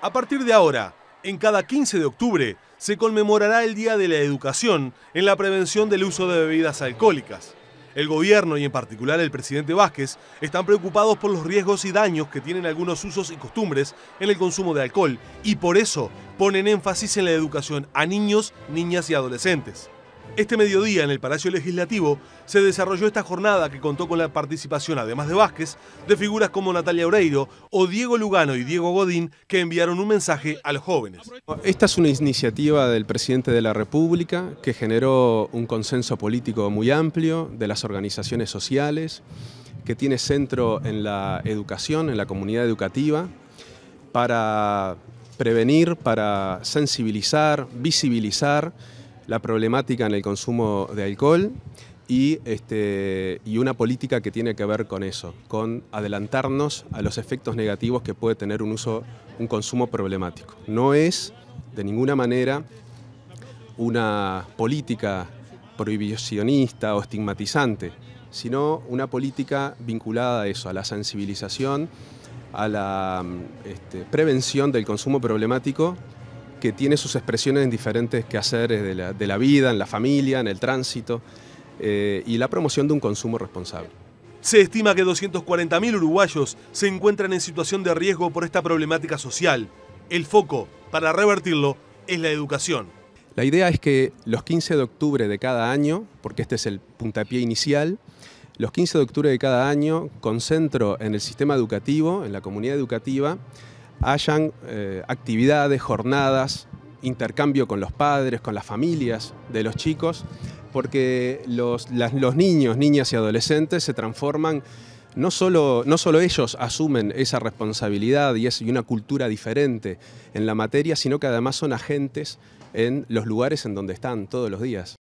A partir de ahora, en cada 15 de octubre, se conmemorará el Día de la Educación en la prevención del uso de bebidas alcohólicas. El gobierno y en particular el presidente Vázquez están preocupados por los riesgos y daños que tienen algunos usos y costumbres en el consumo de alcohol y por eso ponen énfasis en la educación a niños, niñas y adolescentes. Este mediodía en el Palacio Legislativo se desarrolló esta jornada que contó con la participación, además de Vázquez, de figuras como Natalia Oreiro o Diego Lugano y Diego Godín que enviaron un mensaje a los jóvenes. Esta es una iniciativa del presidente de la República que generó un consenso político muy amplio de las organizaciones sociales, que tiene centro en la educación, en la comunidad educativa, para prevenir, para sensibilizar, visibilizar la problemática en el consumo de alcohol y, este, y una política que tiene que ver con eso, con adelantarnos a los efectos negativos que puede tener un uso, un consumo problemático. No es de ninguna manera una política prohibicionista o estigmatizante, sino una política vinculada a eso, a la sensibilización, a la este, prevención del consumo problemático que tiene sus expresiones en diferentes quehaceres eh, de la, de la vida, en la familia, en el tránsito, eh, y la promoción de un consumo responsable. Se estima que 240.000 uruguayos se encuentran en situación de riesgo por esta problemática social. El foco para revertirlo es la educación. La idea es que los 15 de octubre de cada año, porque este es el puntapié inicial, los 15 de octubre de cada año concentro en el sistema educativo, en la comunidad educativa, hayan eh, actividades, jornadas, intercambio con los padres, con las familias de los chicos, porque los, niños, niñas y adolescentes se transforman no solo, ellos asumen esa responsabilidad y, es, y una cultura diferente en la materia, sino que además son agentes en los lugares en donde están todos los días.